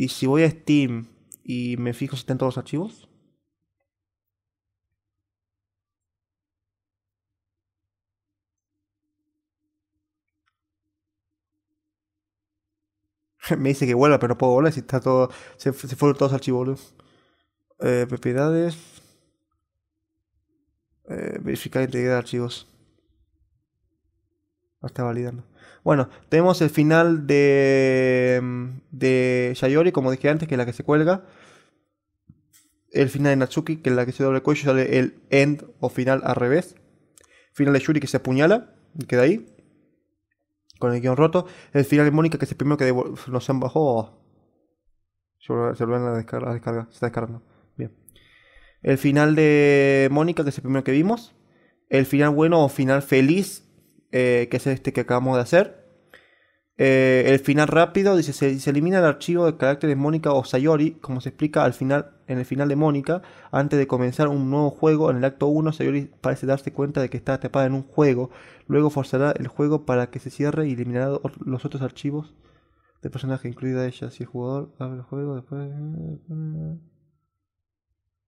Y si voy a Steam y me fijo si están todos los archivos. me dice que vuela pero no puedo volver si está todo. Se, fueron todos los archivos, eh, propiedades. Eh, verificar integridad de archivos está validando Bueno, tenemos el final de, mm, de Sayori, como dije antes, que es la que se cuelga. El final de Natsuki, que es la que se doble el cuello, sale el end o final al revés. Final de Yuri que se apuñala, y queda ahí. Con el guión roto. El final de Mónica que es el primero que nos han bajado. Se vuelven a se está Bien. El final de Mónica que es el primero que vimos. El final bueno o final feliz eh, que es este que acabamos de hacer. Eh, el final rápido dice: se, elimina el archivo de carácter de Mónica o Sayori, como se explica al final, en el final de Mónica. Antes de comenzar un nuevo juego, en el acto 1, Sayori parece darse cuenta de que está atrapada en un juego. Luego forzará el juego para que se cierre y eliminará los otros archivos de personaje, incluida ella. Si el jugador abre el juego, después.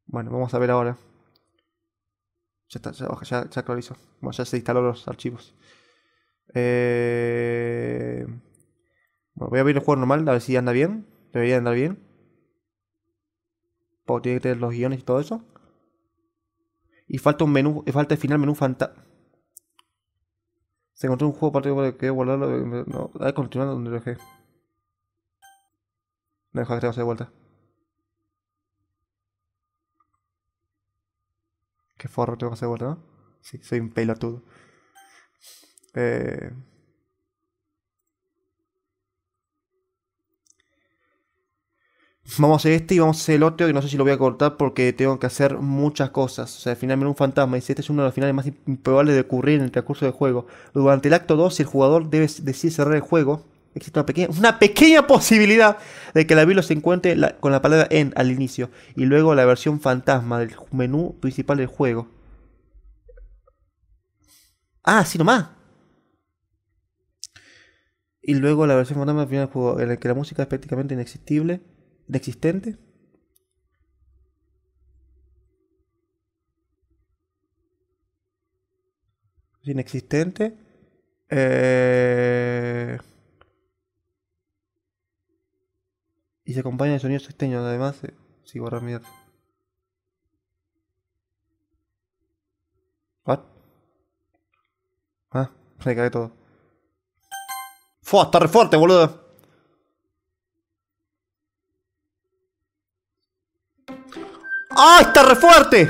Bueno, vamos a ver ahora. Ya está, ya, ya, Bueno, ya se instaló los archivos. Eh... Bueno, voy a abrir el juego normal, a ver si anda bien. Debería andar bien. Porque tiene que tener los guiones y todo eso. Y falta un menú, falta el final menú fanta... Se encontró un juego para que guardarlo. Eh, no, a continuar donde lo dejé. No deja que se de vuelta. Qué forro tengo que hacer, ¿no? Sí, soy un pelotudo. Eh, vamos a hacer este y vamos a hacer el otro, que no sé si lo voy a cortar porque tengo que hacer muchas cosas. O sea, finalmente un fantasma. Y si este es uno de los finales más improbables de ocurrir en el transcurso del juego. Durante el acto 2, el jugador debe decidir cerrar el juego existe una pequeña, una pequeña posibilidad de que la Biblia se encuentre con la palabra en al inicio y luego la versión fantasma del menú principal del juego. Ah, así nomás. Y luego la versión fantasma del juego, en el que la música es prácticamente inexistible, inexistente. Inexistente. Eh... Y se acompaña de sonidos extraños, además, eh, si sí, mierda. ¿What? Ah, me cagué todo. ¡Fua! ¡Está re fuerte, boludo! ¡Ah! ¡Está re fuerte!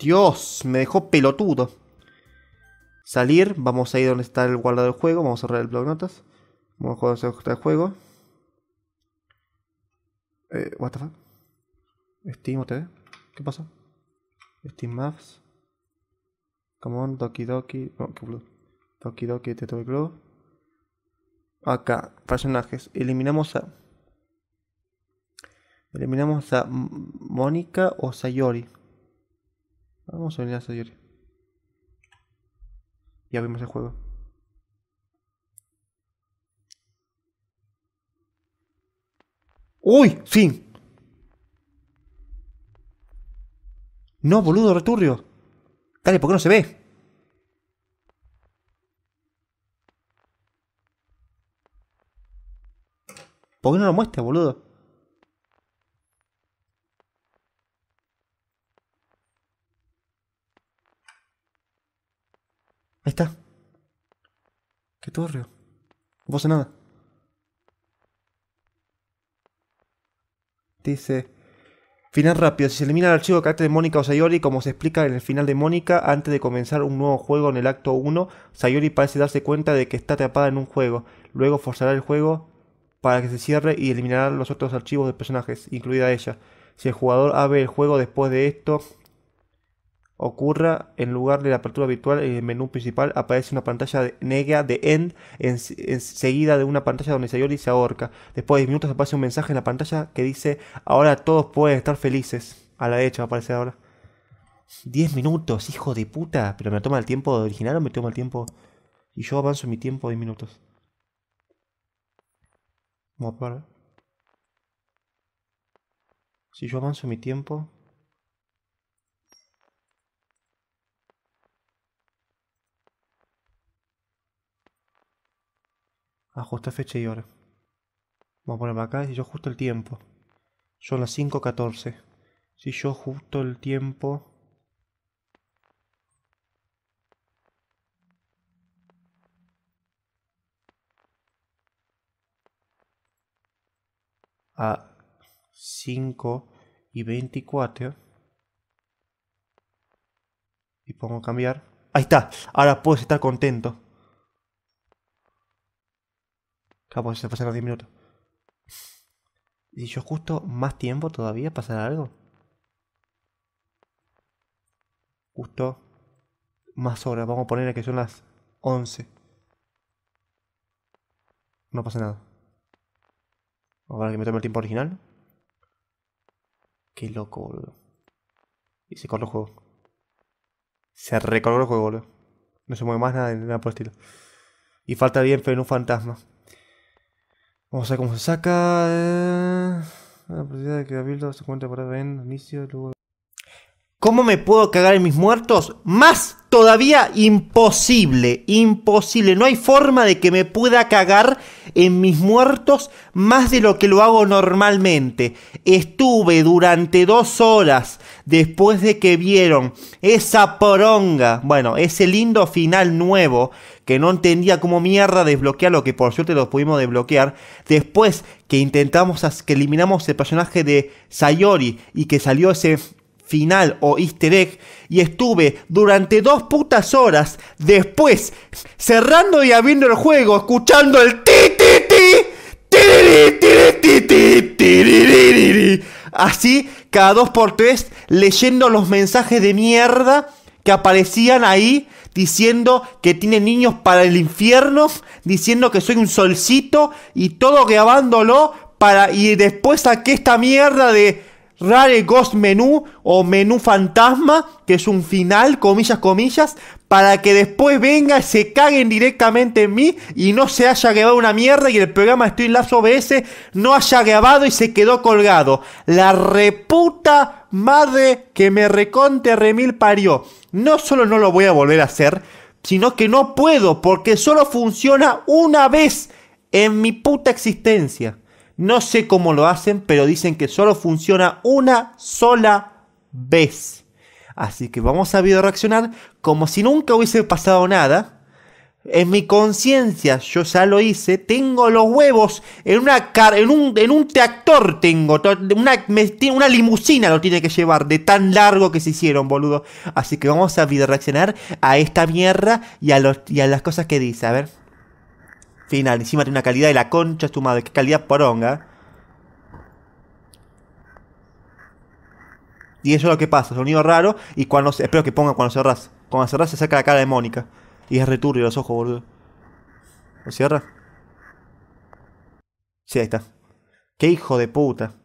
Dios, me dejó pelotudo. Salir, vamos a ir donde está el guardado del juego, vamos a cerrar el blog notas. Vamos a jugar el juego. Eh, what the fuck? Steam TV. ¿Qué pasa? Steam Maps. Come on, Doki Doki. No, qué blue. Doki Doki, Blue Acá, personajes. Eliminamos a. Eliminamos a Mónica o Sayori. Vamos a venir a salir Y abrimos el juego. ¡Uy! ¡Fin! No, boludo, ¡Returrio! Dale, ¿por qué no se ve? ¿Por qué no lo muestra, boludo? Qué torreo? No pasa nada. Dice. Final rápido. Si se elimina el archivo de carácter de Mónica o Sayori, como se explica en el final de Mónica, antes de comenzar un nuevo juego en el acto 1, Sayori parece darse cuenta de que está atrapada en un juego. Luego forzará el juego para que se cierre y eliminará los otros archivos de personajes, incluida ella. Si el jugador abre el juego después de esto, ocurra en lugar de la apertura virtual en el menú principal aparece una pantalla negra de end en de una pantalla donde y se ahorca. Después de 10 minutos aparece un mensaje en la pantalla que dice ahora todos pueden estar felices. A la derecha aparece ahora. 10 minutos, hijo de puta. Pero me toma el tiempo original o me toma el tiempo... Y yo avanzo mi tiempo 10 minutos. Si yo avanzo mi tiempo... Ajustar fecha y hora. Vamos a ponerlo acá. Si yo ajusto el tiempo. Son las 5.14. Si yo ajusto el tiempo... A 5.24. y 24. Y pongo cambiar. Ahí está. Ahora puedes estar contento. Claro, pues se pasaron 10 minutos. Y yo justo más tiempo todavía pasará algo. Justo más horas. Vamos a poner que son las 11. No pasa nada. ver, que me tome el tiempo original. Qué loco, boludo. Y se corre el juego. Se recorre el juego, boludo. No se mueve más nada, nada por el estilo. Y falta bien, pero en un fantasma. Vamos a ver cómo se saca. la eh. ah, pues posibilidad de que build se cuenta para ahí en inicio, luego. ¿Cómo me puedo cagar en mis muertos? Más todavía imposible, imposible. No hay forma de que me pueda cagar en mis muertos más de lo que lo hago normalmente. Estuve durante dos horas después de que vieron esa poronga, bueno, ese lindo final nuevo que no entendía cómo mierda lo que por suerte lo pudimos desbloquear, después que intentamos, que eliminamos el personaje de Sayori y que salió ese final o easter egg y estuve durante dos putas horas después cerrando y abriendo el juego escuchando el ti ti ti así cada dos por tres leyendo los mensajes de mierda que aparecían ahí diciendo que tiene niños para el infierno, diciendo que soy un solcito y todo grabándolo para y después saqué esta mierda de Rare Ghost Menu o Menú Fantasma, que es un final, comillas, comillas, para que después venga, se caguen directamente en mí y no se haya grabado una mierda y el programa Estoy Labs OBS no haya grabado y se quedó colgado. La reputa madre que me reconte remil parió. No solo no lo voy a volver a hacer, sino que no puedo porque solo funciona una vez en mi puta existencia. No sé cómo lo hacen, pero dicen que solo funciona una sola vez. Así que vamos a video reaccionar como si nunca hubiese pasado nada. En mi conciencia, yo ya lo hice. Tengo los huevos en una en un, en un tractor tengo. Una, una limusina lo tiene que llevar de tan largo que se hicieron, boludo. Así que vamos a video reaccionar a esta mierda y a, los, y a las cosas que dice. A ver final. Encima tiene una calidad de la concha es tu madre. Qué calidad poronga. Y eso es lo que pasa, sonido raro. Y cuando espero que ponga cuando cerrás. Cuando cerrás se saca la cara de Mónica. Y es returbio los ojos, boludo. ¿Lo cierra? Sí, ahí está. Qué hijo de puta.